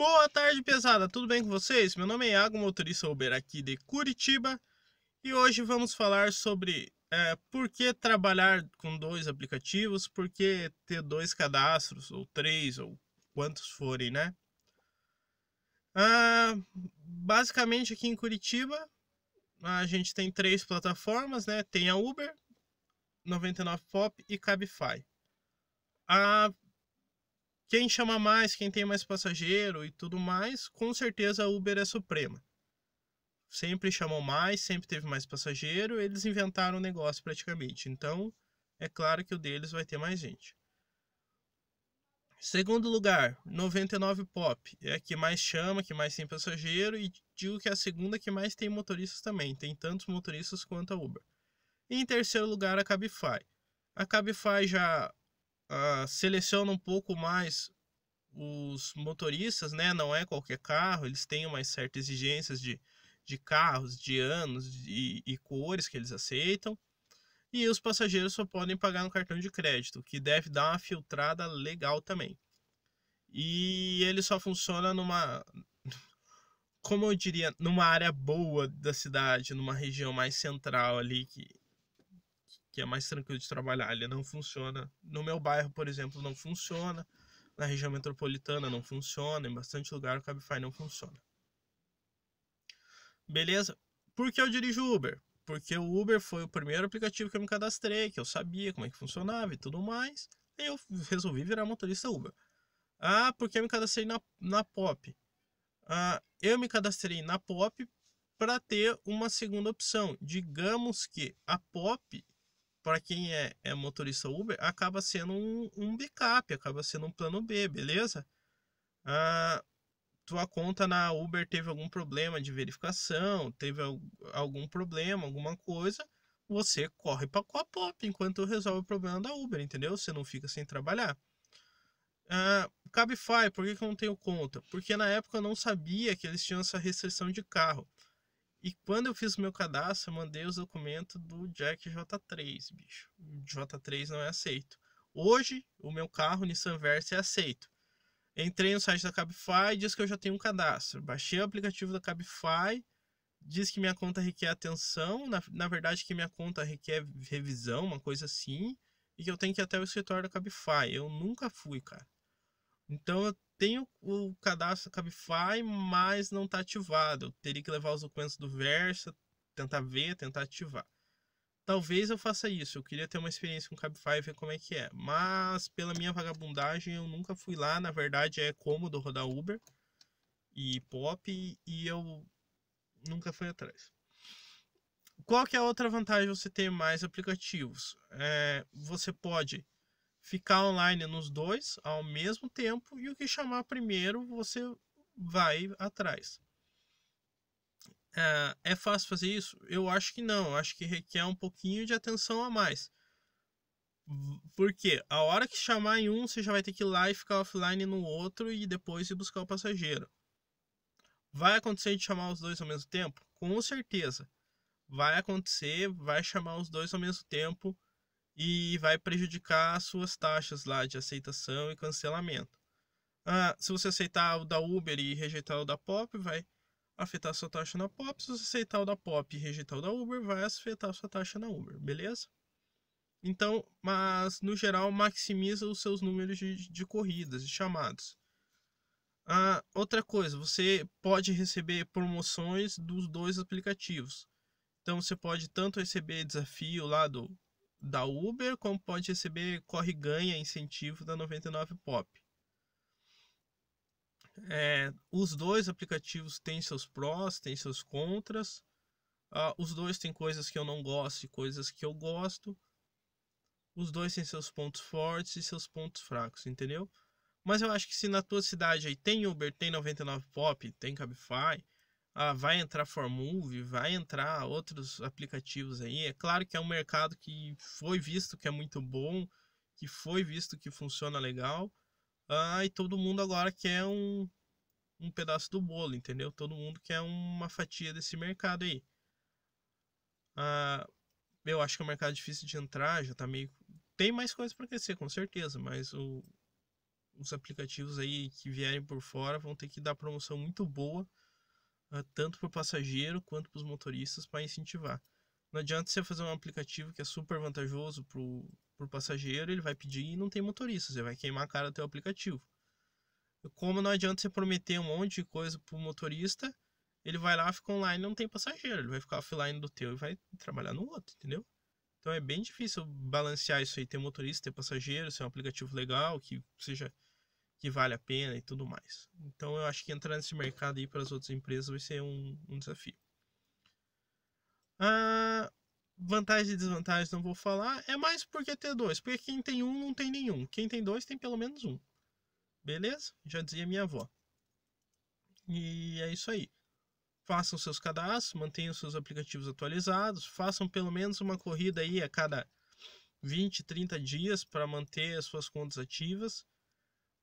Boa tarde, pesada. Tudo bem com vocês? Meu nome é Iago, motorista Uber aqui de Curitiba. E hoje vamos falar sobre é, por que trabalhar com dois aplicativos, por que ter dois cadastros, ou três, ou quantos forem, né? Ah, basicamente, aqui em Curitiba, a gente tem três plataformas, né? Tem a Uber, 99 Pop e Cabify. A quem chama mais, quem tem mais passageiro e tudo mais, com certeza a Uber é suprema. Sempre chamou mais, sempre teve mais passageiro, eles inventaram o negócio praticamente. Então, é claro que o deles vai ter mais gente. Segundo lugar, 99 Pop. É a que mais chama, que mais tem passageiro e digo que é a segunda que mais tem motoristas também. Tem tantos motoristas quanto a Uber. E em terceiro lugar, a Cabify. A Cabify já uh, seleciona um pouco mais os motoristas, né? Não é qualquer carro, eles têm umas certas exigências de, de carros, de anos de, e, cores que eles aceitam. E os passageiros só podem pagar no cartão de crédito, que deve dar uma filtrada legal também. E ele só funciona numa. Como eu diria, numa área boa da cidade, numa região mais central ali, que que é mais tranquilo de trabalhar, ele não funciona. No meu bairro, por exemplo, não funciona. Na região metropolitana não funciona. Em bastante lugar o Cabify não funciona. Beleza? Por que eu dirijo Uber? Porque o Uber foi o primeiro aplicativo que eu me cadastrei, que eu sabia como é que funcionava e tudo mais. E eu resolvi virar motorista Uber. Ah, porque eu me cadastrei na, na Pop. Ah, eu me cadastrei na Pop para ter uma segunda opção. Digamos que a Pop para quem é, é, motorista Uber, acaba sendo um, um, backup, acaba sendo um plano B, beleza? A ah, tua conta na Uber teve algum problema de verificação, teve algum problema, alguma coisa, você corre para a pop enquanto resolve o problema da Uber, entendeu? Você não fica sem trabalhar. Ah, Cabify, por que, que eu não tenho conta? Porque na época eu não sabia que eles tinham essa restrição de carro. E quando eu fiz o meu cadastro, eu mandei os documentos do Jack J3, bicho. O J3 não é aceito. Hoje, o meu carro Nissan Versa é aceito. Entrei no site da Cabify, diz que eu já tenho um cadastro. Baixei o aplicativo da Cabify, diz que minha conta requer atenção, na, na verdade que minha conta requer revisão, uma coisa assim, e que eu tenho que ir até o escritório da Cabify. Eu nunca fui, cara. Então eu tenho o cadastro Cabify, mas não está ativado. Eu teria que levar os documentos do Versa, tentar ver, tentar ativar. Talvez eu faça isso. Eu queria ter uma experiência com o Cabify e ver como é que é. Mas pela minha vagabundagem eu nunca fui lá. Na verdade é cômodo rodar Uber e Pop e eu nunca fui atrás. Qual que é a outra vantagem você ter mais aplicativos? É, você pode ficar online nos dois ao mesmo tempo e o que chamar primeiro você vai atrás. É, é fácil fazer isso? Eu acho que não. Eu acho que requer um pouquinho de atenção a mais. Porque a hora que chamar em um, você já vai ter que ir lá e ficar offline no outro e depois ir buscar o passageiro. Vai acontecer de chamar os dois ao mesmo tempo? Com certeza. Vai acontecer, vai chamar os dois ao mesmo tempo e vai prejudicar as suas taxas lá de aceitação e cancelamento. Ah, se você aceitar o da Uber e rejeitar o da Pop, vai afetar sua taxa na Pop. Se você aceitar o da Pop e rejeitar o da Uber, vai afetar sua taxa na Uber, beleza? Então, mas no geral maximiza os seus números de, de corridas, e chamados. Ah, outra coisa, você pode receber promoções dos dois aplicativos. Então você pode tanto receber desafio lá do da Uber, como pode receber corre ganha incentivo da 99 Pop. É, os dois aplicativos têm seus prós, têm seus contras. Ah, os dois têm coisas que eu não gosto e coisas que eu gosto. Os dois têm seus pontos fortes e seus pontos fracos, entendeu? Mas eu acho que se na tua cidade aí tem Uber, tem 99 Pop, tem Cabify, ah, vai entrar Formove, vai entrar outros aplicativos aí. É claro que é um mercado que foi visto que é muito bom, que foi visto que funciona legal, ah, e todo mundo agora quer um, um pedaço do bolo, entendeu? Todo mundo quer uma fatia desse mercado aí. Ah, eu acho que é um mercado difícil de entrar, já tá meio. Tem mais coisas para crescer, com certeza, mas o, os aplicativos aí que vierem por fora vão ter que dar promoção muito boa ah, tanto para o passageiro quanto para os motoristas para incentivar. Não adianta você fazer um aplicativo que é super vantajoso para o passageiro, ele vai pedir e não tem motorista, você vai queimar a cara do teu aplicativo. Como não adianta você prometer um monte de coisa para o motorista, ele vai lá, fica online não tem passageiro, ele vai ficar offline do teu e vai trabalhar no outro, entendeu? Então é bem difícil balancear isso aí, ter motorista, ter passageiro, ser um aplicativo legal, que seja que vale a pena e tudo mais. Então eu acho que entrar nesse mercado aí para as outras empresas vai ser um, um desafio. Ah, vantagens e desvantagens não vou falar, é mais porque ter dois, porque quem tem um não tem nenhum, quem tem dois tem pelo menos um. Beleza? Já dizia minha avó. E é isso aí. Façam seus cadastros, mantenham seus aplicativos atualizados, façam pelo menos uma corrida aí a cada 20, 30 dias para manter as suas contas ativas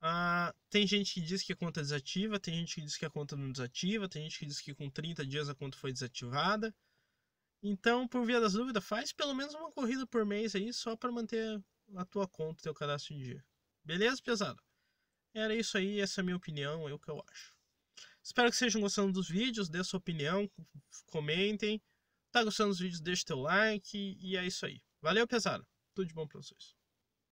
ah, tem gente que diz que a conta desativa, tem gente que diz que a conta não desativa, tem gente que diz que com 30 dias a conta foi desativada. Então, por via das dúvidas, faz pelo menos uma corrida por mês aí só para manter a tua conta, teu cadastro em dia. Beleza, pesado? Era isso aí, essa é a minha opinião, é o que eu acho. Espero que estejam gostando dos vídeos, dê sua opinião, comentem. Tá gostando dos vídeos, deixa teu like e é isso aí. Valeu, pesado. Tudo de bom para vocês.